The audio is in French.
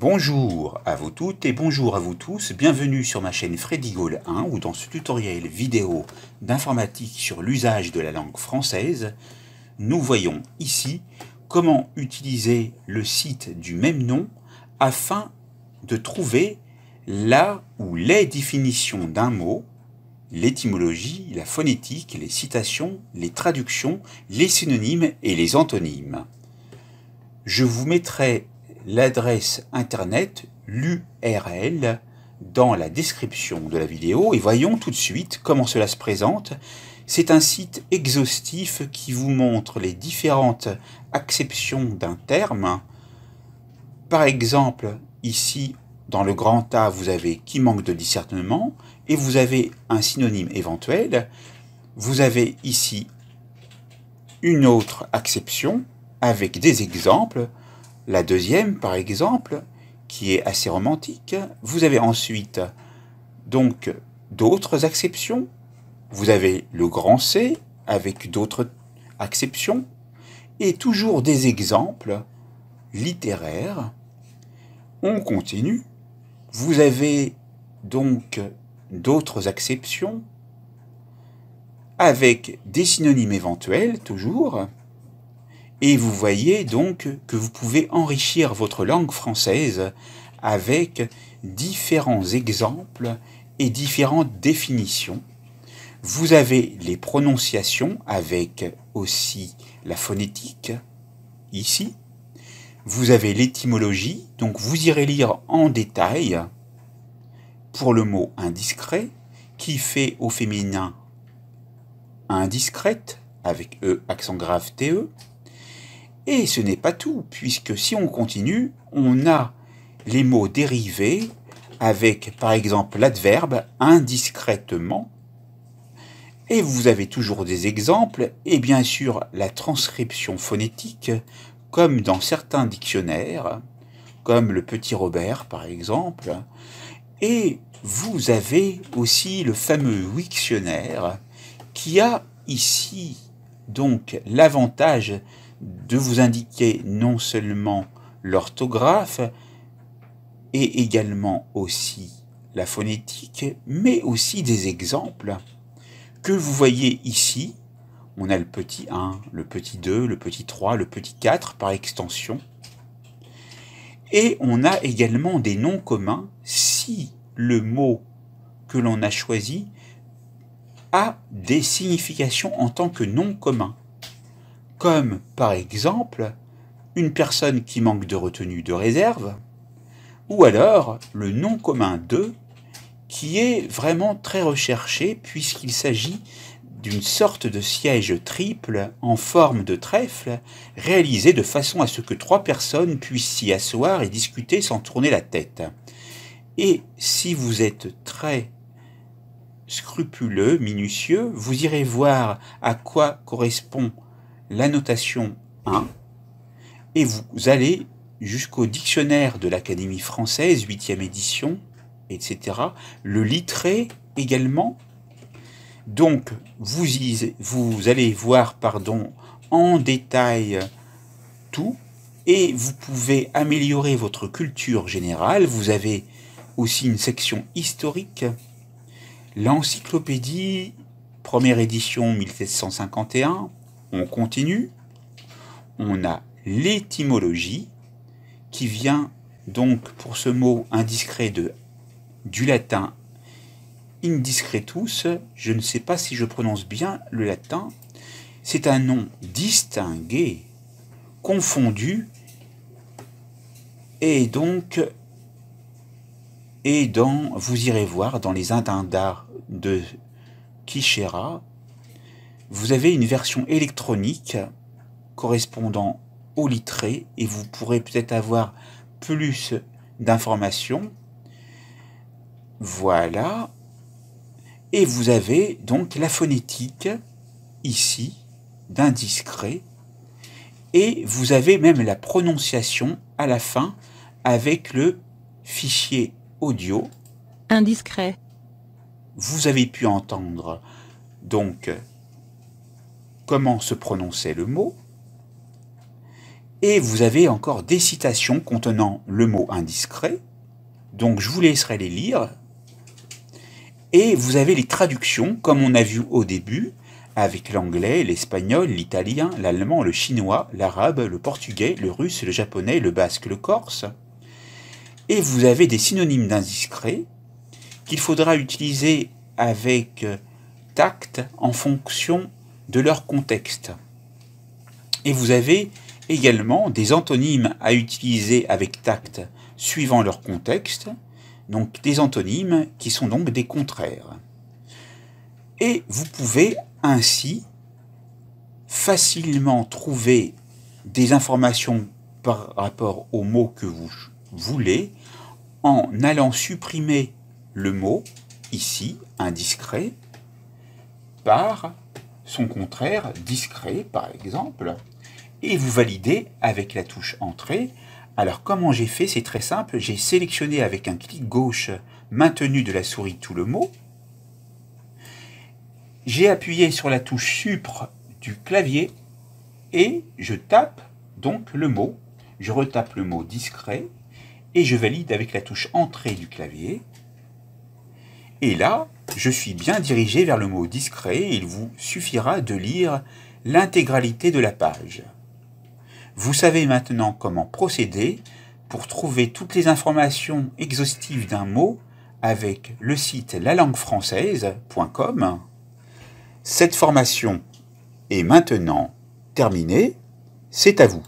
Bonjour à vous toutes et bonjour à vous tous, bienvenue sur ma chaîne Freddy Gaulle 1 où dans ce tutoriel vidéo d'informatique sur l'usage de la langue française, nous voyons ici comment utiliser le site du même nom afin de trouver la ou les définitions d'un mot, l'étymologie, la phonétique, les citations, les traductions, les synonymes et les antonymes. Je vous mettrai l'adresse internet l'URL dans la description de la vidéo et voyons tout de suite comment cela se présente. C'est un site exhaustif qui vous montre les différentes acceptions d'un terme. Par exemple, ici, dans le grand A, vous avez qui manque de discernement et vous avez un synonyme éventuel. Vous avez ici une autre acception avec des exemples la deuxième, par exemple, qui est assez romantique, vous avez ensuite donc d'autres acceptions. Vous avez le grand C avec d'autres acceptions et toujours des exemples littéraires. On continue. Vous avez donc d'autres acceptions avec des synonymes éventuels toujours. Et vous voyez donc que vous pouvez enrichir votre langue française avec différents exemples et différentes définitions. Vous avez les prononciations avec aussi la phonétique, ici. Vous avez l'étymologie, donc vous irez lire en détail pour le mot indiscret, qui fait au féminin indiscrète, avec E accent grave TE, et ce n'est pas tout, puisque si on continue, on a les mots dérivés avec par exemple l'adverbe indiscrètement. Et vous avez toujours des exemples, et bien sûr la transcription phonétique, comme dans certains dictionnaires, comme le Petit Robert par exemple. Et vous avez aussi le fameux Wiktionnaire qui a ici donc l'avantage de vous indiquer non seulement l'orthographe et également aussi la phonétique, mais aussi des exemples que vous voyez ici. On a le petit 1, le petit 2, le petit 3, le petit 4 par extension. Et on a également des noms communs si le mot que l'on a choisi a des significations en tant que nom commun comme par exemple une personne qui manque de retenue de réserve, ou alors le nom commun de, qui est vraiment très recherché puisqu'il s'agit d'une sorte de siège triple en forme de trèfle, réalisé de façon à ce que trois personnes puissent s'y asseoir et discuter sans tourner la tête. Et si vous êtes très scrupuleux, minutieux, vous irez voir à quoi correspond la notation 1 et vous allez jusqu'au dictionnaire de l'Académie française, 8e édition, etc. Le litré également. Donc, vous, vous allez voir pardon, en détail tout et vous pouvez améliorer votre culture générale. Vous avez aussi une section historique. L'encyclopédie, première édition 1751, on continue. On a l'étymologie qui vient donc pour ce mot indiscret de du latin indiscretus. Je ne sais pas si je prononce bien le latin. C'est un nom distingué, confondu et donc et dans vous irez voir dans les Indindars de Kishera vous avez une version électronique correspondant au litré et vous pourrez peut-être avoir plus d'informations. Voilà. Et vous avez donc la phonétique ici d'indiscret et vous avez même la prononciation à la fin avec le fichier audio indiscret. Vous avez pu entendre donc comment se prononçait le mot, et vous avez encore des citations contenant le mot indiscret, donc je vous laisserai les lire, et vous avez les traductions comme on a vu au début, avec l'anglais, l'espagnol, l'italien, l'allemand, le chinois, l'arabe, le portugais, le russe, le japonais, le basque, le corse. Et vous avez des synonymes d'indiscret qu'il faudra utiliser avec tact en fonction de leur contexte. Et vous avez également des antonymes à utiliser avec tact suivant leur contexte, donc des antonymes qui sont donc des contraires. Et vous pouvez ainsi facilement trouver des informations par rapport au mot que vous voulez en allant supprimer le mot, ici, indiscret, par son contraire, discret par exemple, et vous validez avec la touche Entrée. Alors comment j'ai fait C'est très simple, j'ai sélectionné avec un clic gauche maintenu de la souris tout le mot, j'ai appuyé sur la touche supr du clavier et je tape donc le mot. Je retape le mot discret et je valide avec la touche Entrée du clavier et là, je suis bien dirigé vers le mot discret il vous suffira de lire l'intégralité de la page. Vous savez maintenant comment procéder pour trouver toutes les informations exhaustives d'un mot avec le site lalanguefrançaise.com. Cette formation est maintenant terminée. C'est à vous.